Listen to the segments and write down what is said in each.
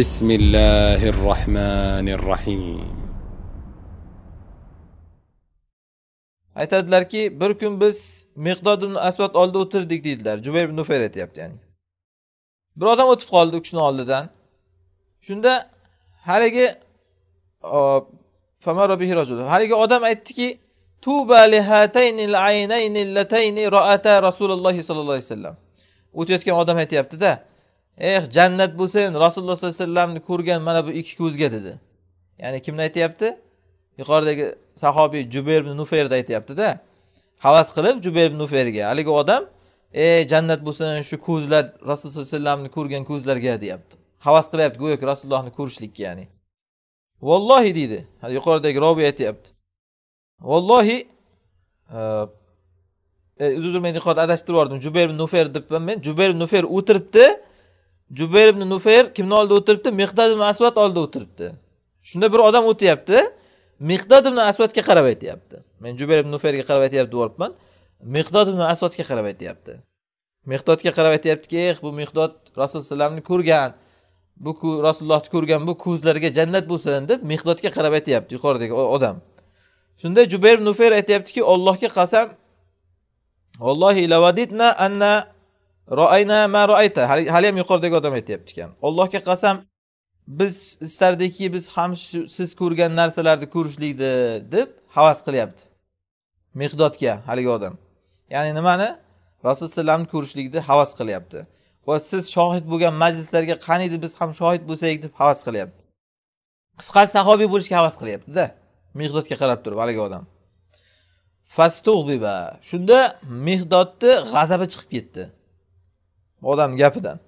بسم الله الرحمن الرحيم ki bir kun biz miqdod ibn asvat oldida o'tirdik deydilar jubayr ibn nufayr aytyapti ya'ni bir odam o'tib qoldi u kishini oldidan shunda haligi haligi odam aytdiki tuba lihataynil aynayni latayni roata rasululloh sollallohu alayhi vasallam o'tayotgan odam aytyaptida eh jannat bo'lsin rasululloh sollallohu alayhi vasallamni ko'rgan mana bu ikki ko'zga dedi ya'ni kimni aytyapti yuqoridagi sahobiy jubayr ibn nuferni aytyaptida havas qilib jubayr ibn nuferga haligi odam ey eh, jannat bo'lsin shu ko'zlar rasululloh sallallohu alayhi vasallamni ko'rgan ko'zlarga deyapti havas qilyapti go'yoki rasulullohni ko'rishlikka ya'ni vollohi deydi yuqoridagi robiy aytyapti vollohi e, uzr men yuqorida adashtirib yubordim jubayr ibn nufer debman men jubayr ibn nufer o'tiribdi jubayr ibn nufayr kimni oldida o'tiribdi mehdad ibn asvat oldida o'tiribdi shunda bir odam o'tyapti mehdad ibn asvatga qarab aytyapti men jubayr ibn nufayrga qarab aytyapti deyapman mehdod ibn asvatga qarab aytyapti mehdodga qarab aytyaptiki eh bu mehdod rasululloh ko'rgan bu rasulullohni ko'rgan bu ko'zlarga jannat bo'lsin deb mehdodga qarab aytyapti yuqoridagi odam shunda jubayr ibn nufayr aytyaptiki ollohga qasam vallohi anna Roayna ma roayta. Hali ham yuqoridagi odam aytyapti ekan. Allohga qasam, biz istardikki biz ham siz ko'rgan narsalarni ko'rishlikni deb havas qilyapti. mehdodga haligi odam. Ya'ni nimani? Rasululloh sallamni ko'rishlikni havas qilyapti. Va siz shohid bo'lgan majlislarga qaniydi biz ham shohid bo'lsak deb havas qilyapti. Qisqasi sahobiy bo'lishga havas qilyapti-da. qarab turib haligi odam. Fastug'ziba. Shunda mehdodni g'azabi chiqib ketdi. odam gapidan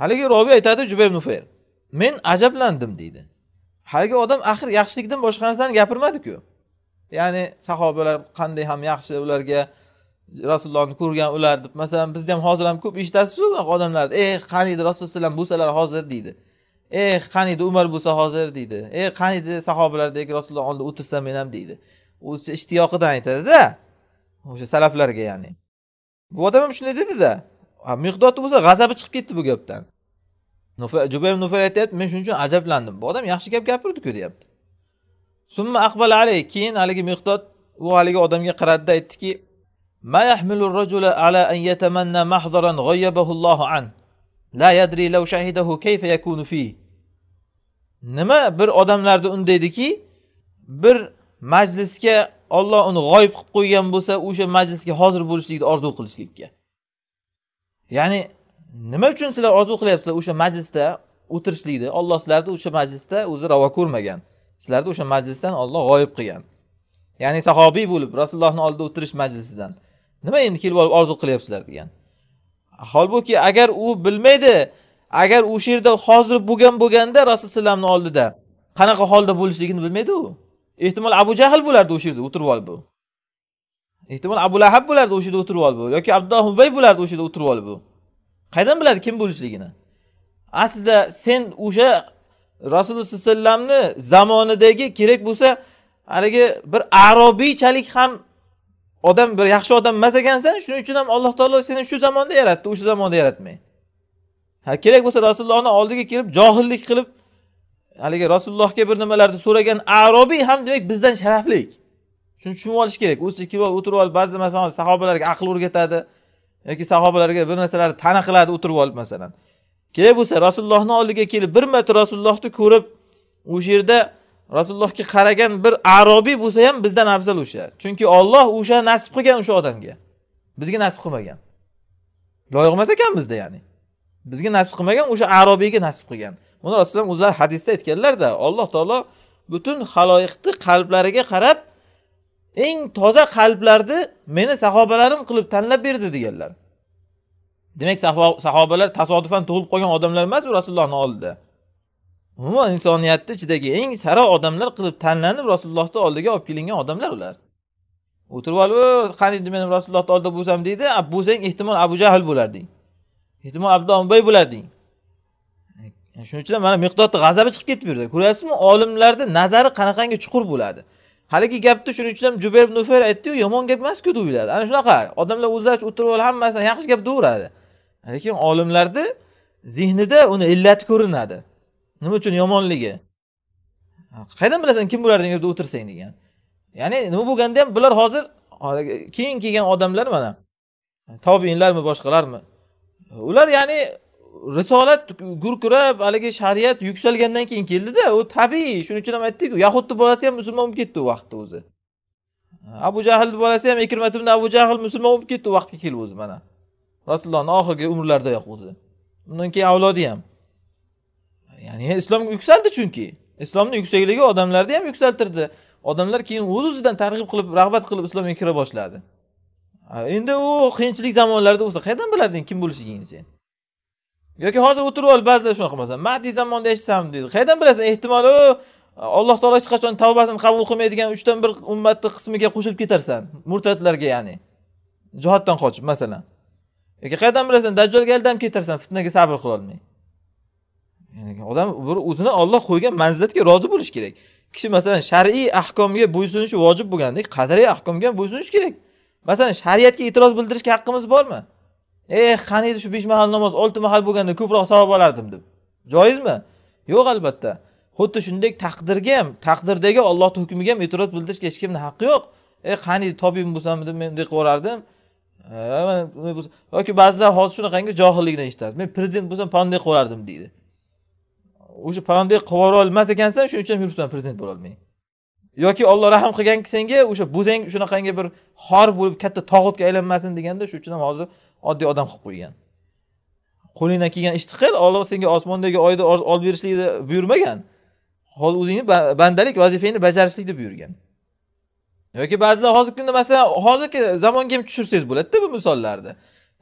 haligi robiy aytadi jubayr nufayr men ajablandim deydi haligi odam axir yaxshilikdan boshqa narsani gapirmadiku ya'ni sahobalar qanday ham yaxshi ularga rasulullohni ko'rgan ular deb masalan bizda ham hozir ham ko'p eshitasizu bunaqa odamlarni ey eh, qaniydi rasulullohu alayhi vasallam bo'lsalar hozir deydi ey eh, qaniydi umar bo'lsa hozir deydi ey eh, qaniydi sahobalardek rasululloh oldida o'tirsam men ham deydi o'sha ishtiyoqidan aytadida o'sha salaflarga ya'ni bu odam ham shunday dedida mehdodni bo'lsa g'azabi chiqib ketdi bu gapdan jubay nufay aytyapti men shuning uchun ajablandim bu odam yaxshi gap gapirdiku deyapti summa aqbal alay keyin haligi mehdod u haligi odamga qaradida aytdiki ما يحمل الرجل على أن يتمنى محضرا غيبه الله عنه لا يدري لو شهده كيف يكون فيه nima bir odamlarni undaydiki bir majlisga olloh uni g'oyib qilib qo'ygan bo'lsa o'sha majlisga hozir bo'lishlikni orzu qilishlikka ya'ni nima uchun sizlar orzu qilyapsizlar o'sha majlisda o'tirishlikni olloh sizlarni o'sha majlisda o'zi ravo ko'rmagan sizlarni o'sha majlisdan olloh g'oyib qilgan ya'ni sahobiy bo'lib rasulullohni oldida o'tirish majlisidan nima endi kelib olib orzu qilyapsizlar degan holbuki agar u bilmaydi agar o'sha yerda hozir bo'lgan bo'lganda rasululloh oldida qanaqa holda bo'lishligini bilmaydi u ehtimol abu jahl bo'lardi o'sha yerda o'tirib olib ehtimol abu lahab bo'lardi o'sha yerda o'tirib olib yoki abdulloh ubay bo'lardi o'sha yerda o'tirib olib qayerdan biladi kim bo'lishligini aslida sen o'sha rasululloh sallallohu alayhi vasallamni zamonidagi kerak bo'lsa haligi bir arobiychalik ham odam bir yaxshi odam emas ekansan shuning uchun ham alloh taolo seni shu zamonda yaratdi o'sha zamonda yaratmay ha kerak bo'lsa rasulullohni oldiga kelib johillik qilib haligi rasulullohga bir nimalarni so'ragan arobiy ham demak bizdan sharaflik shuni tushunib olish kerak o'z kelib olib o'tirib olib ba'zida masalan sahobalarga aql o'rgatadi yoki sahobalarga bir narsalarni tana qiladi o'tirib olib masalan kerak bo'lsa rasulullohni oldiga kelib bir marta rasulullohni ko'rib o'sha yerda rasulullohga qaragan bir arobiy bo'lsa ham bizdan afzal o'sha chunki olloh o'sha nasib qilgan o'sha odamga bizga nasib qilmagan loyiq emas ekan bizda ya'ni bizga nasib qilmagan o'sha arobiyga nasib qilgan buni rasululloh o'zlari hadisda aytganlarda alloh taolo butun haloyiqni qalblariga qarab eng toza qalblarni meni sahobalarim qilib tanlab berdi deganlar demak sahobalar tasodifan tug'ilib qolgan odamlar emas u rasulullohni oldida umuman insoniyatni ichidagi eng sara odamlar qilib tanlanib rasulullohni oldiga olib kelingan odamlar ular o'tirib olib endi men rasulullohni oldida bo'lsam deydi bo'lsang ehtimol abu jahl bo'larding ehtimol abdu ubay bo'larding shuning uchun mana miqdodni g'azabi chiqib ketib bu yerda ko'ryapsizmi olimlarni nazari qanaqangi chuqur bo'ladi haligi gapni shuning uchun ham jubayr ibn aytdiyu yomon gap emasku deyiladi ana shunaqa odamlar o'zlaricha o'tirib olib hammasini yaxshi gap deyaveradi lekin olimlarni zehnida uni illati ko'rinadi nima uchun yomonligi qayerdan bilasan kim bularni yerda o'tirsang degan ya'ni nima bo'lganda ham bular hozir keyin kelgan odamlar mana tobiinlarmi boshqalarmi ular ya'ni risolat gurkirab haligi shariat yuksalgandan keyin keldida u tabiiy shuning uchun ham aytdikku yahudni bolasi ham musulmon bo'lib ketdi u vaqtda o'zi abu jahlni bolasi ham ikrma ibn abu jahl musulmon bo'lib ketdi u vaqtga kelib o'zi mana rasulullohni oxirgi umrlaridayoq o'zi undan keyin avlodi ham ya'ni islom yuksaldi chunki islomni yuksakligi odamlarni ham yuksaltirdi odamlar keyin o'z o'zidan targ'ib qilib rag'bat qilib islomga kira boshladi endi u qiyinchilik zamonlarda bo'lsa qayerdan bilarding kim bo'lishligingni sen yoki hozir o'tirib ol ba'zilar shunaqa masalan madi zamonda yashasam deydi qayerdan bilasan ehtimol u alloh taolo hech qachon tavbasini qabul qilmaydigan uchdan bir ummatni qismiga qo'shilib ketarsan murtadlarga ya'ni jihoddan qochib masalan yoki qayerdan bilasan dajjolga aldanib ketarsan fitnaga sabr qilolmay odam bir o'zini olloh qo'ygan manzilatga rozi bo'lishi kerak kishi masalan shar'iy ahkomga bo'ysunishi vojib bo'lgandek qadriy ahkomga bo'ysunishi kerak masalan shariatga e'tiroz bildirishga haqqimiz bormi eh qani edi shu besh mahal namoz olti mahal bo'lganda ko'proq savob olardim deb joizmi yo'q albatta xuddi shunday taqdirga ham taqdirdagi ollohni hukmiga ham e'tiroz bildirishga hech kimni haqqi yo'q e eh, qani tobib bo'lsam deb men bunday qilib yuborardim yoki ba'zilar hozir shunaqangi johillikdan eshitasiz men prezident bo'lsam palonday qilib yuborardim deydi o'sha palonday qilib yuborolmas ekansan shuning uchun yuribsan prezident bo'lolmay yoki Alloh rahm qilganki senga o'sha bo'zang shunaqangi bir xor bo'lib katta tog'utga aylanmasin deganda shuning uchun ham hozir oddiy odam qilib qo'ygan qo'lingdan kelgan ishni qil Alloh senga osmondagi oyni olib berishlikni buyurmagan hozir o'zingni bandalik vazifangni bajarishlik deb buyurgan yoki ba'zilar hozirgi kunda masalan hozirgi zamonga ham tushirsangiz bo'ladida bu misollarni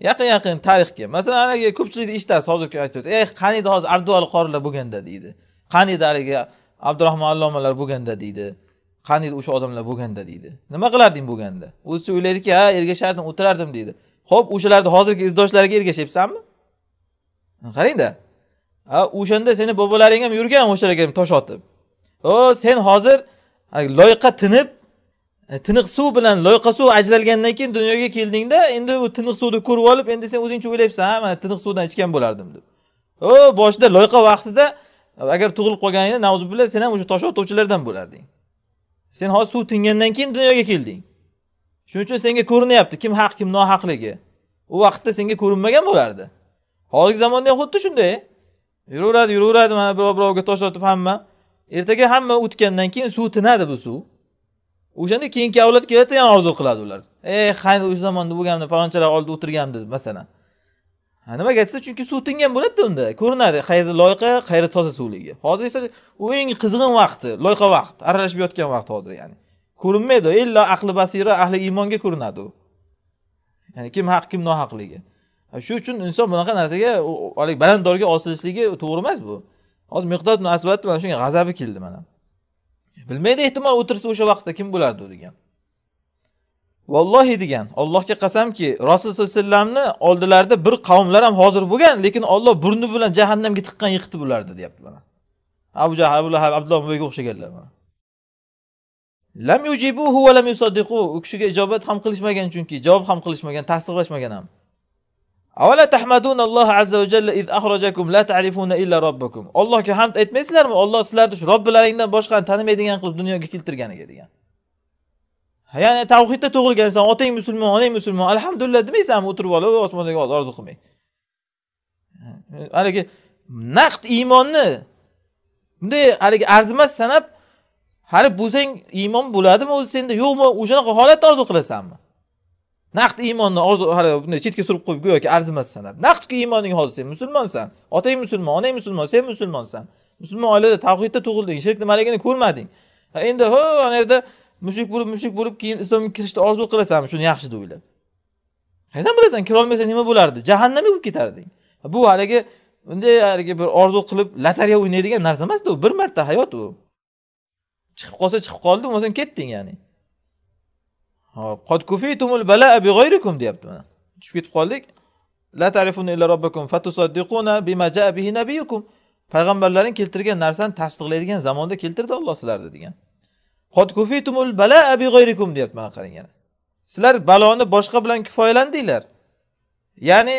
yaqin yaqin tarixga masalan haligi ko'pchilikni eshitasiz hozirgi aytyapti ey qani edi hozir abdual qorilar bo'lganda deydi qani edi haligi abdurahmon allomalar bo'lganda deydi qani deydi o'sha odamlar bo'lganda deydi nima qilarding bo'lganda o'zicha o'ylaydiki ha ergashardim o'tirardim deydi ho'p o'shalarni hozirgi izdoshlariga ergashyapsanmi qarangda a o'shanda seni bobolaring ham yurgan o'shalarga tosh otib o sen hozir loyqa tinib e, tiniq suv bilan loyqa suv ajralgandan keyin dunyoga keldingda endi bu tiniq suvni ko'rib olib endi sen o'zingcha o'ylayapsan ha mana tiniq suvdan ichgan bo'lardim deb o boshida loyqa vaqtida agar tug'ilib qolganingda nauzubillah sen ham o'sha tosh otuvchilardan bo'larding sen hozir suv tingandan keyin dunyoga kelding shuning uchun senga ko'rinyapti kim haq kim nohaqligi u vaqtda senga ko'rinmagan bo'lardi hozirgi zamonda ham xuddi shunday yuraveradi yuraveradi mana birov birovga otib hamma ertaga hamma o'tgandan keyin suv tinadi bu suv o'shanda keyingi avlod keladi yana orzu qiladi ular ey qani o'sha zamonda bo'lganimda palonchalar oldida o'tirgandim masalan ha nimaga aytsa chunki suv tingan bo'ladida unda ko'rinadi qayeri loyqa qayeri toza suvligi hozir esa u eng qizg'in vaqti loyqa vaqt aralashib yotgan vaqt hozir ya'ni ko'rinmaydi illo ahli basira ahli iymonga ko'rinadi u ya'ni kim haq kim nohaqligi shu uchun inson bunaqa narsaga haligi baland dorga osilishligi to'g'ri emas bu hozir miqdod asvat mana shunga g'azabi keldi mana bilmaydi ehtimol o'tirsa o'sha vaqtda kim bo'lardi u degan vallohi degan Allohga qasamki, Rasul sallallohu alayhi vasallamni oldilarida bir qavmlar ham hozir bo'lgan, lekin Alloh burni bilan jahannamga tiqqan yiqitdi bularni deyapti mana. Abu Jahl, Abu Lahab, Abdulloh ibn o'xshaganlar mana. Lam yujibuhu va lam yusaddiqu. U kishiga ijobat ham qilishmagan chunki, javob ham qilishmagan, tasdiqlashmagan ham. Avala tahmadunalloh azza va jalla iz axrajakum la ta'rifuna illa robbakum. Allohga hamd aytmaysizlarmi? Alloh sizlarni shu Robbilaringdan boshqani tanimaydigan qilib dunyoga keltirganiga degan. ya'ni tavhidda tug'ilgansan otang musulmon onang musulmon alhamdulillah demaysanmi o'tirib olib osmondagi orzu qilmay haligi naqd iymonni bunday haligi arzimas sanab hali bo'lsang iymon bo'ladimi o'zi senda yo'qmi o'shanaqa holatda orzu qilasanmi naqd iymonni orzu hali bunday chetga surib qo'yib go'yoki arzimas sanab naqdki iymoning hozir sen musulmonsan otang musulmon onang musulmon sen musulmonsan musulmon oilada tavhidda tug'ilding shirk nimaligini ko'rmading endi ho ana yerda mushuk bo'lib mushuk bo'lib keyin islomga kirishni orzu qilasanmi shuni yaxshi deb o'ylab qayerdan bilasan kirolmasang nima bo'lardi jahannamga bo'lib ketarding bu haligi bunday haligi bir orzu qilib lotereya o'ynaydigan narsa emasda u bir marta hayot u chiqib qolsa chiqib qoldi bo'lmasam ketding ya'ni qod balaa deyapti mana tushib ketib qoldik fatusaddiquna bima jaa bihi nabiyukum payg'ambarlaring keltirgan narsani tasdiqlaydigan zamonda keltirdi Alloh sizlarni degan deyapti mana qarang yana sizlar baloni boshqa bilan kifoyalandinglar ya'ni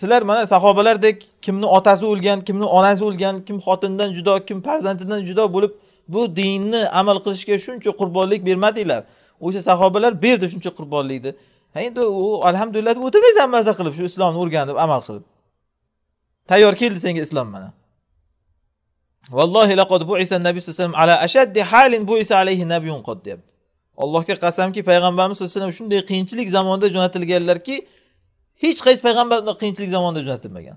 sizlar mana sahobalardek kimni otasi o'lgan kimni onasi o'lgan kim xotindan judo kim farzandidan judo bo'lib bu dinni amal qilishga shuncha qurbonlik bermadinglar o'sha sahobalar berdi shuncha qurbonlikni endi u alhamdulillah o'tirmaysan maza qilib shu islomni o'rganib amal qilib tayyor keldi senga islom mana vallohi laqad buisa nabiy sallallohu alayhi vasallam ala ashaddi halin buisa alayhi nabiyun qod deyapti allohga qasamki payg'ambarimiz sallallohu alayhi vasallam shunday qiyinchilik zamonda jo'natilganlarki hech qaysi payg'ambar bunday qiyinchilik zamonida jo'natilmagan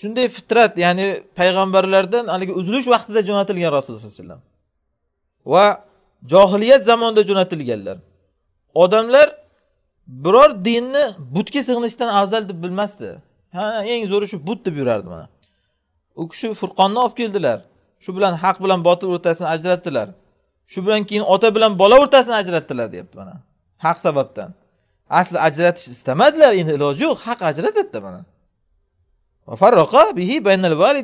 shunday fitrat ya'ni payg'ambarlardan haligi uzilish vaqtida jo'natilgan rasululloh sallallohu alayhi vasallam va johiliyat zamonida jo'natilganlar odamlar biror dinni butga sig'inishdan afzal deb bilmasdi ha eng zo'ri shu but deb yurardi mana u kishi furqonni olib keldilar shu bilan haq bilan botil o'rtasini ajratdilar shu bilan keyin ota bilan bola o'rtasini ajratdilar deyapti mana haq sababdan asli ajratish istamadilar endi iloji yo'q haq ajratadida mana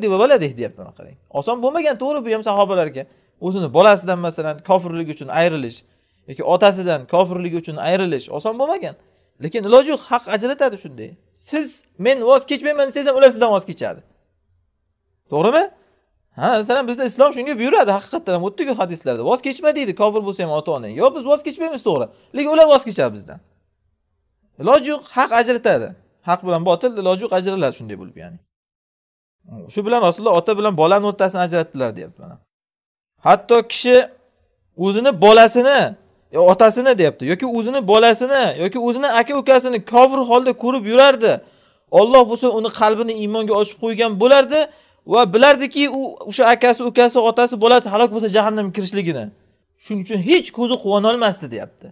deyapti mana qarang oson bo'lmagan to'g'ri bu ham sahobalarga o'zini bolasidan masalan kofirligi uchun ayrilish yoki otasidan kofirligi uchun ayrilish oson bo'lmagan lekin iloji yo'q haq ajratadi shunday siz men voz kechmayman desangiz ham ular sizdan voz kechadi to'g'rimi ha masalan bizda islom shunga buyuradi haqiqatdan ham o'tdiku hadislarda voz kechma deydi kofir bo'lsa ham ota onang yo'q biz voz kechmaymiz to'g'ri lekin ular voz kechadi bizdan iloji yo'q haq ajratadi haq bilan botil iloji yo'q ajraladi shunday bo'lib ya'ni shu bilan rasululloh ota bilan bolani o'rtasini ajratdilar deyapti mana hatto kishi o'zini bolasini yo otasini deyapti yoki o'zini bolasini yoki o'zini aka ukasini kofir holda ko'rib yurardi olloh bo'lsa uni qalbini iymonga ochib qo'ygan bo'lardi va bilardiki u o'sha akasi ukasi otasi bolasi halok bo'lsa jahannamga kirishligini shuning uchun hech ko'zi quvonolmasdi deyapti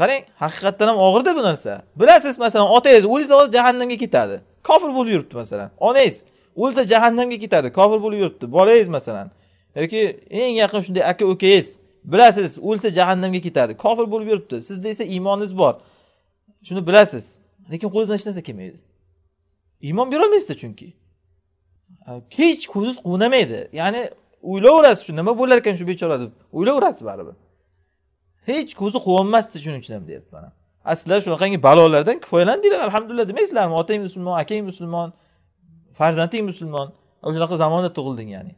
qarang haqiqatdan ham og'irda bu narsa bilasiz masalan otangiz o'lsa hozir jahannamga ketadi kofir bo'lib yuribdi masalan onangiz o'lsa jahannamga ketadi kofir bo'lib yuribdi bolangiz masalan yoki eng yaqin shunday aka ukangiz bilasiz o'lsa jahannamga ketadi kofir bo'lib yuribdi sizda esa iymoningiz bor shuni bilasiz lekin qo'lingizdan hech narsa kelmaydi iymon berolmaysizda chunki hech ko'ziz quvnamaydi ya'ni o'ylaverasiz shu nima bo'lar ekan shu bechora deb o'ylaverasiz baribir hech ko'zi quvonmasdi shuning uchun ham deyapti mana a sizlar shunaqangi balolardan kifoyalandinglar alhamdulillah demaysizlarmi otang musulmon akang musulmon farzanding musulmon shunaqa zamonda tug'ilding ya'ni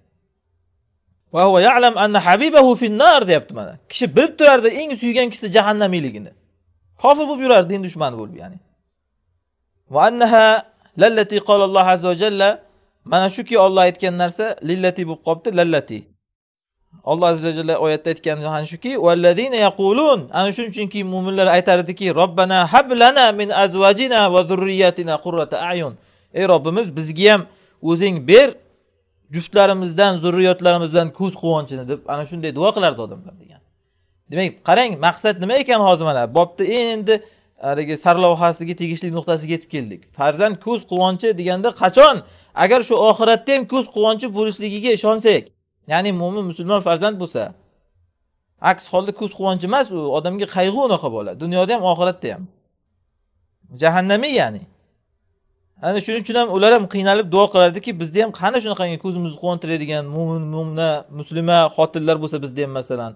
deyapti mana kishi bilib turardi eng suygan kishisi jahannamiyligini kofir bo'lib yurardi din dushmani bo'lib ya'ni va va annaha qala azza jalla mana shuki olloh aytgan narsa lillati bo'lib qolibdi lallati alloh azza vajalla oyatda aytgan ana shuki vallazina yaqulun ana shuning uchunki mo'minlar aytardiki robbana hablana min azvajina va zurriyatina qurrata ayun ey robbimiz bizga ham o'zing ber juftlarimizdan zurriyotlarimizdan ko'z quvonchini deb ana shunday duo qilardi odamlar degan demak qarang maqsad nima ekan hozir mana bobni endi haligi sarlavhasiga tegishli nuqtasiga yetib keldik farzand ko'z quvonchi deganda qachon agar shu oxiratda ham ko'z quvonchi bo'lishligiga ishonsak ya'ni mo'min musulmon farzand bo'lsa aks holda ko'z quvonchi emas u odamga qayg'u unaqa bo'ladi dunyoda ham oxiratda ham jahannamiy ya'ni ana shuning uchun ham ular ham qiynalib duo qilardiki bizda ham qani shunaqangi ko'zimizni quvontiradigan mo'min mo'mina muslima xotinlar bo'lsa bizda ham masalan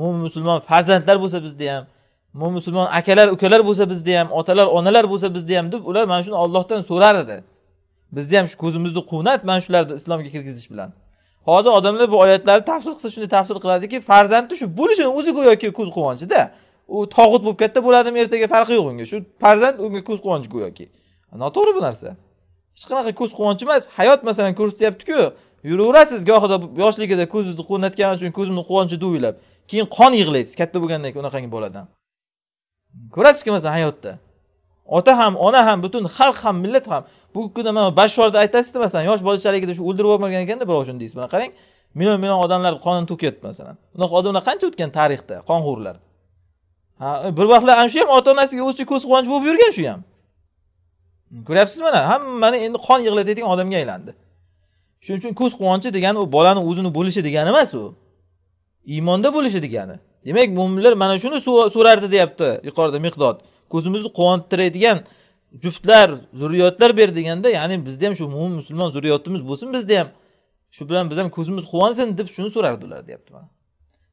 mo'min musulmon farzandlar bo'lsa bizda ham musulmon akalar ukalar bo'lsa bizda ham otalar onalar bo'lsa bizda ham deb ular mana shuni ollohdan so'rar edi bizni ham shu ko'zimizni quvnat mana shularni islomga kirgizish bilan hozir odamlar bu oyatlarni tafsir qilsa shunday tafsir qiladiki farzandni shu bo'lishini o'zi go'yoki ko'z quvonchida u tog'ut bo'lib katta bo'ladimi ertaga farqi yo'q unga shu farzand unga ko'z quvonchi go'yoki noto'g'ri bu narsa hech qanaqa ko'z quvonchi emas hayot masalan ko'rsatyaptiku yuraverasiz gohida yoshligida ko'zingizni quvnatgani uchun ko'zimni quvonchi duvilab keyin qon yig'laysiz katta bo'lgandan keyin unaqangi boladan ko'rasiz masalan hayotda ota ham ona ham butun xalq ham millat ham bugungi kunda mana bashorda aytasizda masalan yosh bolachaligida shu o'ldirib yuborgan ekanda birov uchun deysiz mana qarang million million odamlar qonini to'kyapti masalan unaqa odamlar qancha o'tgan tarixda qonxo'rlar ha e, bir vaqtlar ana shu ham ota onasiga o'zicha ko'z quvonchi bo'lib yurgan shu ham ko'ryapsiz mana hammani endi qon yig'latadigan odamga aylandi shuning uchun ko'z quvonchi degani u bolani o'zini bo'lishi degani emas u iymonda bo'lishi degani demak mo'minlar mana shuni so'rardi deyapti yuqorida miqdod ko'zimizni quvontiradigan juftlar zurriyotlar ber deganda ya'ni bizda ham shu mo'min musulmon zurriyotimiz bo'lsin bizda ham shu bilan biz ham ko'zimiz quvonsin deb shuni so'rardi ular deyapti mana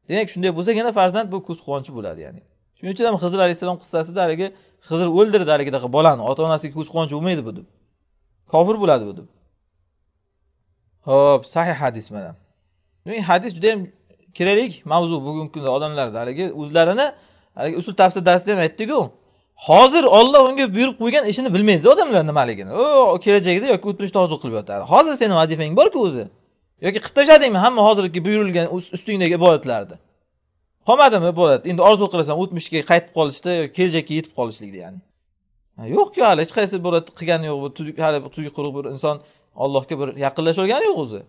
demak shunday bo'lsa yana farzand bu ko'z quvonchi bo'ladi ya'ni shuning uchun ham hizr alayhissalom qissasida haligi hizr o'ldirdi haligidaqa bolani ota onasiga ko'z quvonchi bo'lmaydi bu deb kofir bo'ladi bu deb ho'p sahih hadis mana hadis juda kiraylik mavzu bugungi kunda odamlarda haligi o'zlarini haligi usul tafsir darsida ham aytdikku hozir olloh unga buyurib qo'ygan ishini bilmaydi odamlar nimaligini u kelajagida yoki o'tmishda orzu qilib yotadi hozir seni vazifang borku o'zi yoki qilib tashladingmi hamma hozirgi buyurilgan ustingdagi ibodatlarni qolmadimi ibodat endi orzu qilasan o'tmishga qaytib qolishda yoki kelajakka yetib qolishlikda ya'ni yo'qku hali hech qaysi ibodat qilgani yo'q bu hali tuzuk quruq bir inson ollohga bir yaqinlasha olgani yo'q o'zi